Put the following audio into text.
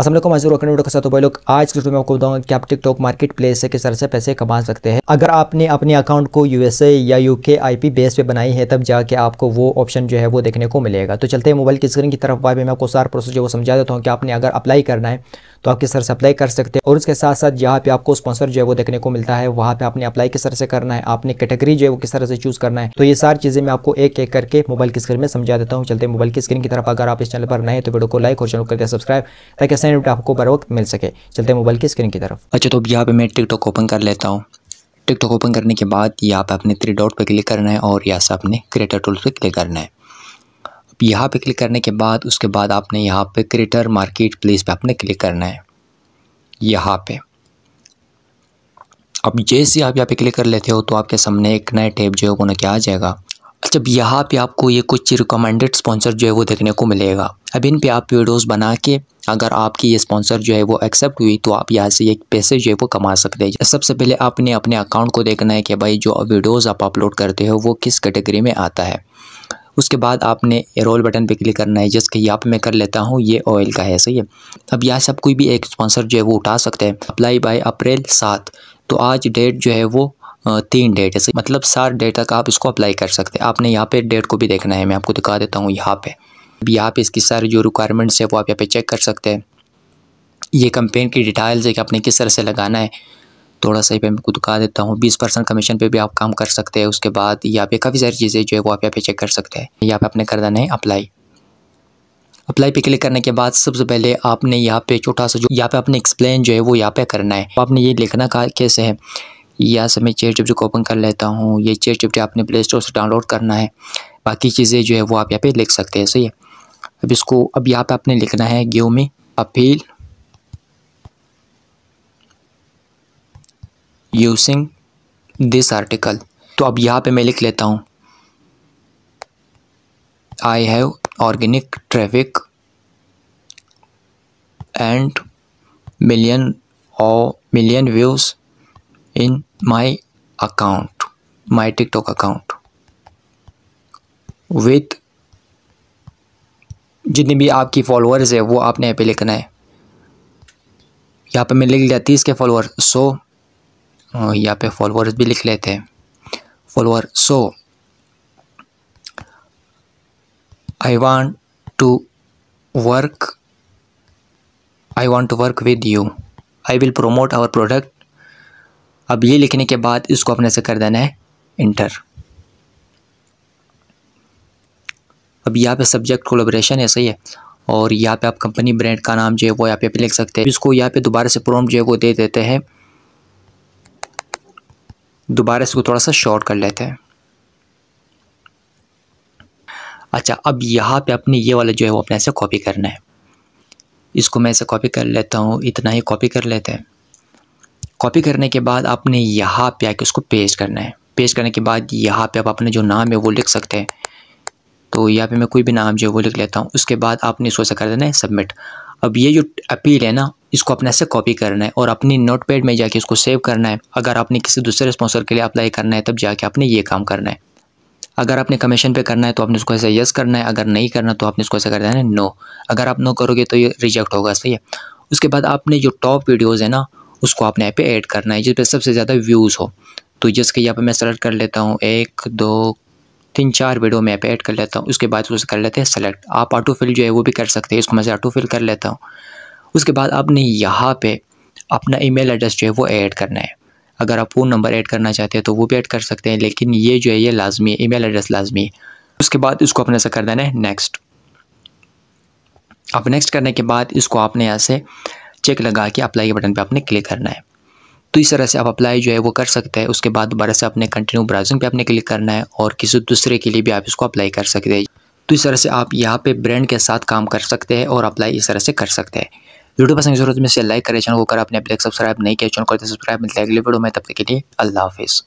असलम मजदूर रखने वीडियो के साथ भाई लोग आज के में आपको बताऊंगा कि आप टिकटॉक मार्केट प्लेस से किस तरह से पैसे कमा सकते हैं अगर आपने अपने अकाउंट को यूएसए या यूके आईपी बेस पे बनाई है तब जाके आपको वो ऑप्शन जो है वो देखने को मिलेगा तो चलते हैं मोबाइल की स्क्रीन की तरफ वाई मैं आपको सारा प्रोसेस जो वो समझा देता हूँ कि आपने अगर अप्लाई करना है तो आप किस तरह से अप्लाई कर सकते हैं और उसके साथ साथ यहाँ पे आपको स्पॉन्सर जो है वो देखने को मिलता है वहाँ पे आपने अप्लाई किस तरह से करना है आपने कैटेगरी जो है वो किस तरह से चूज करना है तो ये सारी चीज़ें मैं आपको एक एक करके मोबाइल की स्क्रीन में समझा देता हूँ चलते मोबाइल की स्क्रीन की तरफ अगर आप इस चैनल पर नए तो वीडियो को लाइक और चैनल करते सब्सक्राइब ताकि असाइनमेंट आपको बर वक्त मिल सके चलते मोबाइल की स्क्रीन की तरफ अच्छा तो यहाँ पर मैं टिकटॉक ओपन कर लेता हूँ टिकटॉक ओपन करने के बाद यहाँ पे अपने थ्री डॉट पे क्लिक करना है और यहाँ से अपने क्रिएटर टूल पे क्लिक करना है यहाँ पे क्लिक करने के बाद उसके बाद आपने यहाँ पे क्रिएटर मार्केट प्लेस पे आपने क्लिक करना है यहाँ पे अब जैसे आप यहाँ पे क्लिक कर लेते हो तो आपके सामने एक नया टैब जो है वो ना क्या आ जाएगा अच्छा यहाँ पे आपको ये कुछ रिकमेंडेड स्पॉन्सर जो है वो देखने को मिलेगा अब इन पे आप वीडियोज़ बना के अगर आपकी ये स्पॉन्सर जो है वो एक्सेप्ट हुई तो आप यहाँ से एक पैसे जो है वो कमा सकते हैं सबसे पहले आपने अपने अकाउंट को देखना है कि भाई जो वीडियोज़ आप अपलोड करते हो वो किस कैटेगरी में आता है उसके बाद आपने रोल बटन पे क्लिक करना है जिसके यहाँ पे मैं कर लेता हूँ ये ऑयल का है सही है अब यहाँ से आप कोई भी एक स्पॉन्सर जो है वो उठा सकते हैं अप्लाई बाय अप्रैल सात तो आज डेट जो है वो तीन डेट है सही मतलब सात डेट तक आप इसको अप्लाई कर सकते हैं आपने यहाँ पर डेट को भी देखना है मैं आपको दिखा देता हूँ यहाँ पर अब यहाँ पर इसकी सारी जो रिक्वायरमेंट्स है वो आप यहाँ पर चेक कर सकते हैं ये कंपेन की डिटेल्स है कि आपने किस तरह से लगाना है थोड़ा सा ही पे मैं खुद दुखा देता हूँ बीस परसेंट कमीशन पे भी आप काम कर सकते हैं उसके बाद यहाँ पे काफ़ी सारी चीज़ें जो है वो आप यहाँ पे चेक कर सकते हैं यहाँ पे आपने कर देना है अप्लाई अप्लाई पे क्लिक करने के बाद सबसे पहले आपने यहाँ पे छोटा सा जो यहाँ पे आपने एक्सप्लेन जो है वो यहाँ पे करना है तो आपने ये लिखना कहा कैसे है यहाँ से मैं चेयर चिप्टी को ओपन कर लेता हूँ ये चेयर चिप्टी आपने प्ले स्टोर से डाउनलोड करना है बाकी चीज़ें जो है वो आप यहाँ पे लिख सकते हैं सही है अब इसको अब यहाँ पे आपने लिखना है गेहूँ में अपील यूजिंग दिस आर्टिकल तो अब यहाँ पे मैं लिख लेता हूँ I have organic traffic and million और million views in my account my TikTok account with जितने भी आपकी फॉलोअर्स है वो आपने यहाँ पे लिखना है यहाँ पे मैं लिख लिया तीस के फॉलोअर्स सो यहाँ पे फॉलोअर्स भी लिख लेते हैं follower so I want to work I want to work with you I will promote our product अब ये लिखने के बाद इसको अपने से कर देना है इंटर अब यहाँ पे सब्जेक्ट कोलोब्रेशन है सही है और यहाँ पे आप कंपनी ब्रांड का नाम जो है वो यहाँ पे लिख सकते हैं इसको यहाँ पे दोबारा से प्रॉम्प्ट जो है वो दे देते हैं दोबारा इसको थोड़ा सा शॉर्ट कर लेते हैं अच्छा अब यहाँ पे अपने ये वाला जो है वो अपने ऐसे कॉपी करना है इसको मैं ऐसे कॉपी कर लेता हूँ इतना ही कॉपी कर लेते हैं कॉपी करने के बाद आपने यहाँ पे आके उसको पेस्ट करना है पेस्ट करने के बाद यहाँ पे आप अपने जो नाम है वो लिख सकते हैं तो यहाँ पे मैं कोई भी नाम जो है वो लिख लेता हूँ उसके बाद आपने इसको ऐसा कर देना है सबमिट अब ये जो अपील है ना इसको अपने से कॉपी करना है और अपनी नोटपैड में जाके इसको सेव करना है अगर आपने किसी दूसरे स्पॉन्सर के लिए अप्लाई करना है तब जाके आपने ये काम करना है अगर आपने कमीशन पे करना है तो आपने उसको ऐसे यस करना है अगर नहीं करना तो आपने उसको ऐसा कर देना है नो अगर आप नो करोगे तो ये रिजेक्ट होगा सही है उसके बाद आपने जो टॉप वीडियोज़ है ना उसको आपने यहाँ पर ऐड करना है जिस पर सबसे ज़्यादा व्यूज़ हो तो जिसके यहाँ पर मैं सेलेक्ट कर लेता हूँ एक दो तीन चार वीडियो मैं यहाँ ऐड कर लेता हूँ उसके बाद उसको कर लेते हैं सेलेक्ट आप ऑटो फिल जो है वो भी कर सकते हैं इसको मैं ऑटो फिल कर लेता हूँ उसके बाद आपने यहाँ पे अपना ईमेल एड्रेस जो है वो ऐड करना है अगर आप फ़ोन नंबर ऐड करना चाहते हैं तो वो भी ऐड कर सकते हैं लेकिन ये जो है ये लाजमी है ईमेल एड्रेस लाजमी है उसके बाद इसको अपने से कर देना है नेक्स्ट अब नेक्स्ट करने के बाद इसको आपने यहाँ से चेक लगा के अप्लाई के बटन पर आपने क्लिक करना है तो इस तरह से आप अप्लाई जो है वो कर सकते हैं उसके बाद दोबारा से अपने कंटिन्यू ब्राउजिंग पे आपने क्लिक करना है और किसी दूसरे के लिए भी आप इसको अप्लाई कर सकते हैं तो इस तरह से आप यहाँ पे ब्रांड के साथ काम कर सकते हैं और अप्लाई इस तरह से कर सकते हैं वीडियो पसंद जरूरत तो में से लाइक करें चैनल को कर अपने अभी तक सब्सक्राइब नहीं किया चैनल को सब्सक्राइब मिलता है अगले वीडियो में तब तक के लिए अल्लाह हाफिज़